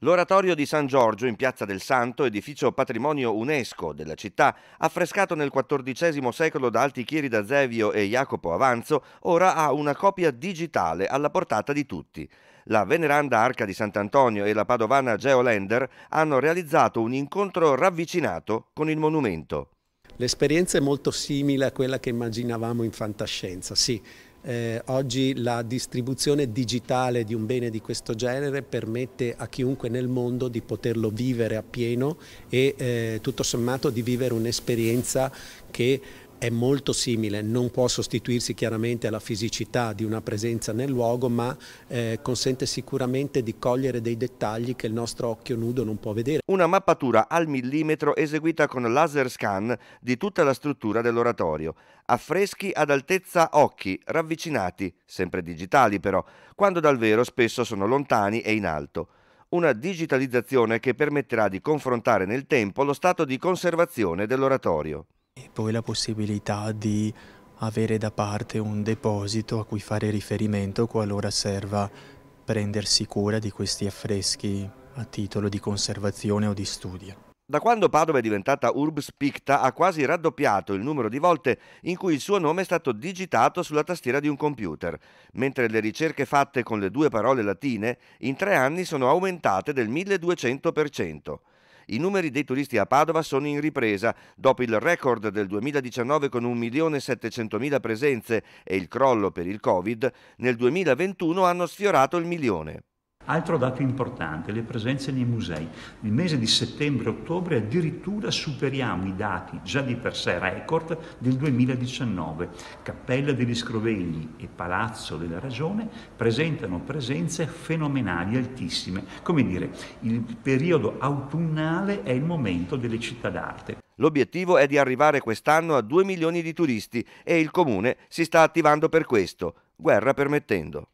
L'oratorio di San Giorgio in Piazza del Santo, edificio patrimonio UNESCO della città, affrescato nel XIV secolo da Altichieri da Zevio e Jacopo Avanzo, ora ha una copia digitale alla portata di tutti. La veneranda Arca di Sant'Antonio e la padovana Geolender hanno realizzato un incontro ravvicinato con il monumento. L'esperienza è molto simile a quella che immaginavamo in fantascienza, sì, eh, oggi la distribuzione digitale di un bene di questo genere permette a chiunque nel mondo di poterlo vivere appieno e eh, tutto sommato di vivere un'esperienza che è molto simile, non può sostituirsi chiaramente alla fisicità di una presenza nel luogo, ma eh, consente sicuramente di cogliere dei dettagli che il nostro occhio nudo non può vedere. Una mappatura al millimetro eseguita con laser scan di tutta la struttura dell'oratorio, affreschi ad altezza occhi, ravvicinati, sempre digitali però, quando dal vero spesso sono lontani e in alto una digitalizzazione che permetterà di confrontare nel tempo lo stato di conservazione dell'oratorio. E poi la possibilità di avere da parte un deposito a cui fare riferimento qualora serva prendersi cura di questi affreschi a titolo di conservazione o di studio. Da quando Padova è diventata Urbs Picta ha quasi raddoppiato il numero di volte in cui il suo nome è stato digitato sulla tastiera di un computer, mentre le ricerche fatte con le due parole latine in tre anni sono aumentate del 1200%. I numeri dei turisti a Padova sono in ripresa, dopo il record del 2019 con 1.700.000 presenze e il crollo per il Covid, nel 2021 hanno sfiorato il milione. Altro dato importante, le presenze nei musei. Nel mese di settembre-ottobre addirittura superiamo i dati già di per sé record del 2019. Cappella degli Scrovegli e Palazzo della Ragione presentano presenze fenomenali, altissime. Come dire, il periodo autunnale è il momento delle città d'arte. L'obiettivo è di arrivare quest'anno a 2 milioni di turisti e il comune si sta attivando per questo, guerra permettendo.